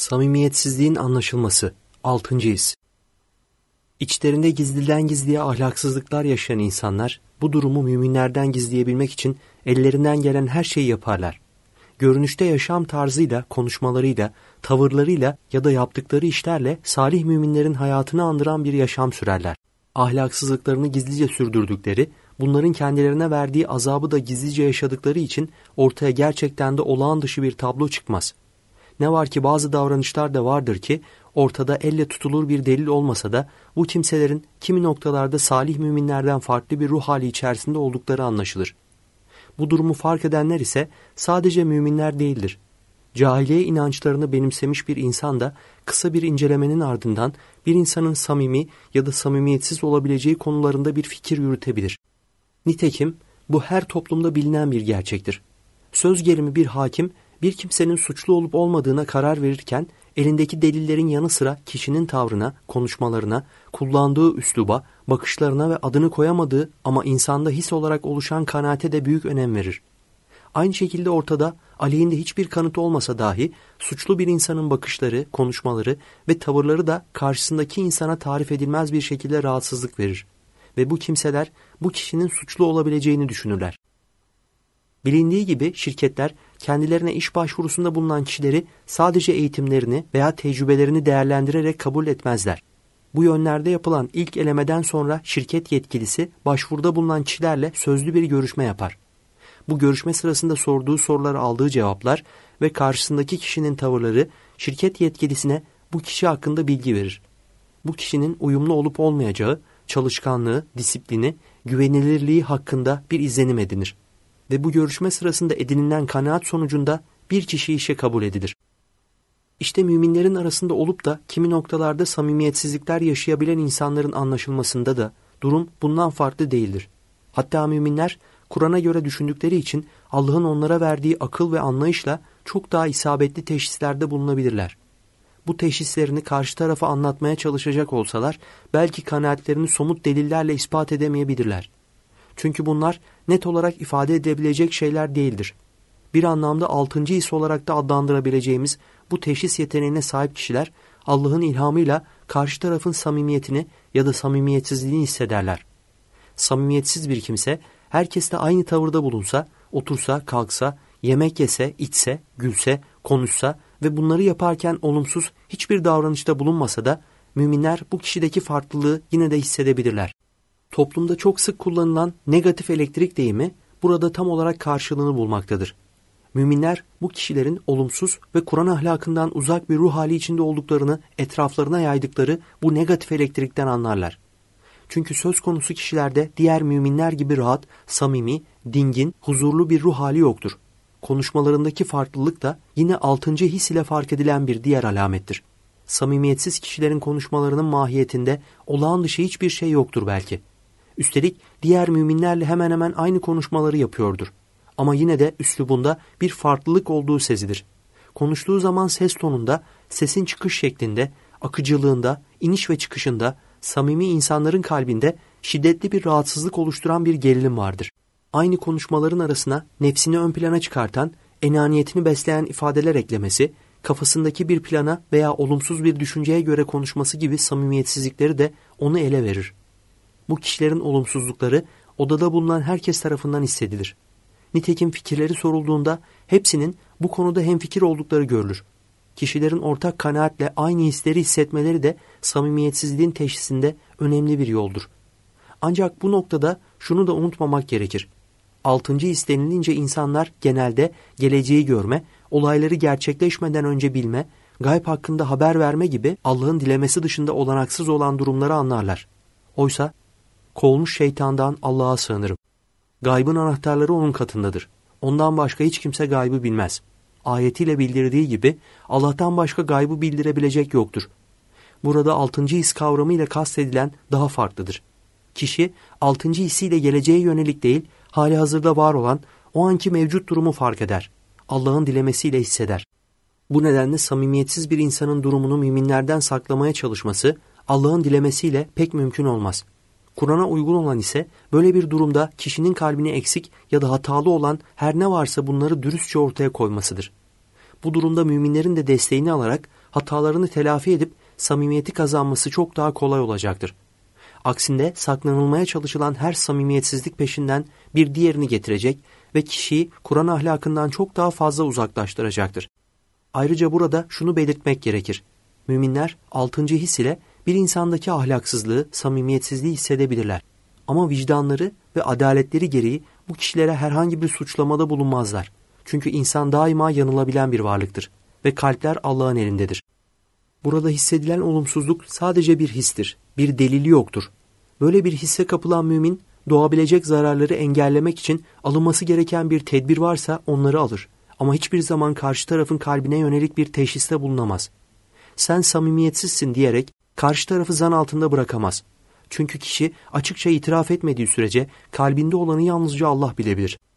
Samimiyetsizliğin anlaşılması. 6. his. İçlerinde gizliden gizliye ahlaksızlıklar yaşayan insanlar bu durumu müminlerden gizleyebilmek için ellerinden gelen her şeyi yaparlar. Görünüşte yaşam tarzıyla, konuşmalarıyla, tavırlarıyla ya da yaptıkları işlerle salih müminlerin hayatını andıran bir yaşam sürerler. Ahlaksızlıklarını gizlice sürdürdükleri, bunların kendilerine verdiği azabı da gizlice yaşadıkları için ortaya gerçekten de olağan dışı bir tablo çıkmaz. Ne var ki bazı davranışlar da vardır ki ortada elle tutulur bir delil olmasa da bu kimselerin kimi noktalarda salih müminlerden farklı bir ruh hali içerisinde oldukları anlaşılır. Bu durumu fark edenler ise sadece müminler değildir. Cahiliye inançlarını benimsemiş bir insan da kısa bir incelemenin ardından bir insanın samimi ya da samimiyetsiz olabileceği konularında bir fikir yürütebilir. Nitekim bu her toplumda bilinen bir gerçektir. Söz gelimi bir hakim bir kimsenin suçlu olup olmadığına karar verirken elindeki delillerin yanı sıra kişinin tavrına, konuşmalarına, kullandığı üsluba, bakışlarına ve adını koyamadığı ama insanda his olarak oluşan kanaate de büyük önem verir. Aynı şekilde ortada aleyhinde hiçbir kanıt olmasa dahi suçlu bir insanın bakışları, konuşmaları ve tavırları da karşısındaki insana tarif edilmez bir şekilde rahatsızlık verir. Ve bu kimseler bu kişinin suçlu olabileceğini düşünürler. Bilindiği gibi şirketler kendilerine iş başvurusunda bulunan kişileri sadece eğitimlerini veya tecrübelerini değerlendirerek kabul etmezler. Bu yönlerde yapılan ilk elemeden sonra şirket yetkilisi başvuruda bulunan kişilerle sözlü bir görüşme yapar. Bu görüşme sırasında sorduğu sorulara aldığı cevaplar ve karşısındaki kişinin tavırları şirket yetkilisine bu kişi hakkında bilgi verir. Bu kişinin uyumlu olup olmayacağı, çalışkanlığı, disiplini, güvenilirliği hakkında bir izlenim edinir ve bu görüşme sırasında edinilen kanaat sonucunda bir kişi işe kabul edilir. İşte müminlerin arasında olup da kimi noktalarda samimiyetsizlikler yaşayabilen insanların anlaşılmasında da durum bundan farklı değildir. Hatta müminler Kur'an'a göre düşündükleri için Allah'ın onlara verdiği akıl ve anlayışla çok daha isabetli teşhislerde bulunabilirler. Bu teşhislerini karşı tarafa anlatmaya çalışacak olsalar belki kanaatlerini somut delillerle ispat edemeyebilirler. Çünkü bunlar net olarak ifade edebilecek şeyler değildir. Bir anlamda altıncı his olarak da adlandırabileceğimiz bu teşhis yeteneğine sahip kişiler Allah'ın ilhamıyla karşı tarafın samimiyetini ya da samimiyetsizliğini hissederler. Samimiyetsiz bir kimse herkeste aynı tavırda bulunsa, otursa, kalksa, yemek yese, içse, gülse, konuşsa ve bunları yaparken olumsuz hiçbir davranışta bulunmasa da müminler bu kişideki farklılığı yine de hissedebilirler toplumda çok sık kullanılan negatif elektrik deyimi burada tam olarak karşılığını bulmaktadır. Müminler bu kişilerin olumsuz ve Kur'an ahlakından uzak bir ruh hali içinde olduklarını etraflarına yaydıkları bu negatif elektrikten anlarlar. Çünkü söz konusu kişilerde diğer müminler gibi rahat, samimi, dingin, huzurlu bir ruh hali yoktur. Konuşmalarındaki farklılık da yine altıncı his ile fark edilen bir diğer alamettir. Samimiyetsiz kişilerin konuşmalarının mahiyetinde olağan dışı hiçbir şey yoktur belki. Üstelik diğer müminlerle hemen hemen aynı konuşmaları yapıyordur. Ama yine de üslubunda bir farklılık olduğu sezilir. Konuştuğu zaman ses tonunda, sesin çıkış şeklinde, akıcılığında, iniş ve çıkışında, samimi insanların kalbinde şiddetli bir rahatsızlık oluşturan bir gerilim vardır. Aynı konuşmaların arasına nefsini ön plana çıkartan, enaniyetini besleyen ifadeler eklemesi, kafasındaki bir plana veya olumsuz bir düşünceye göre konuşması gibi samimiyetsizlikleri de onu ele verir bu kişilerin olumsuzlukları odada bulunan herkes tarafından hissedilir. Nitekim fikirleri sorulduğunda hepsinin bu konuda hemfikir oldukları görülür. Kişilerin ortak kanaatle aynı hisleri hissetmeleri de samimiyetsizliğin teşhisinde önemli bir yoldur. Ancak bu noktada şunu da unutmamak gerekir. Altıncı istenilince insanlar genelde geleceği görme, olayları gerçekleşmeden önce bilme, gayb hakkında haber verme gibi Allah'ın dilemesi dışında olanaksız olan durumları anlarlar. Oysa Kovulmuş şeytandan Allah'a sığınırım. Gaybın anahtarları onun katındadır. Ondan başka hiç kimse gaybı bilmez. Ayetiyle bildirdiği gibi Allah'tan başka gaybı bildirebilecek yoktur. Burada altıncı his kavramı ile kastedilen daha farklıdır. Kişi altıncı hissiyle geleceğe yönelik değil, hali hazırda var olan o anki mevcut durumu fark eder. Allah'ın dilemesiyle hisseder. Bu nedenle samimiyetsiz bir insanın durumunu müminlerden saklamaya çalışması Allah'ın dilemesiyle pek mümkün olmaz.'' Kur'an'a uygun olan ise böyle bir durumda kişinin kalbine eksik ya da hatalı olan her ne varsa bunları dürüstçe ortaya koymasıdır. Bu durumda müminlerin de desteğini alarak hatalarını telafi edip samimiyeti kazanması çok daha kolay olacaktır. Aksinde saklanılmaya çalışılan her samimiyetsizlik peşinden bir diğerini getirecek ve kişiyi Kur'an ahlakından çok daha fazla uzaklaştıracaktır. Ayrıca burada şunu belirtmek gerekir. Müminler 6. his ile bir insandaki ahlaksızlığı, samimiyetsizliği hissedebilirler. Ama vicdanları ve adaletleri gereği bu kişilere herhangi bir suçlamada bulunmazlar. Çünkü insan daima yanılabilen bir varlıktır ve kalpler Allah'ın elindedir. Burada hissedilen olumsuzluk sadece bir histir, bir delili yoktur. Böyle bir hisse kapılan mümin doğabilecek zararları engellemek için alınması gereken bir tedbir varsa onları alır. Ama hiçbir zaman karşı tarafın kalbine yönelik bir teşhiste bulunamaz. Sen samimiyetsizsin diyerek karşı tarafı zan altında bırakamaz. Çünkü kişi açıkça itiraf etmediği sürece kalbinde olanı yalnızca Allah bilebilir.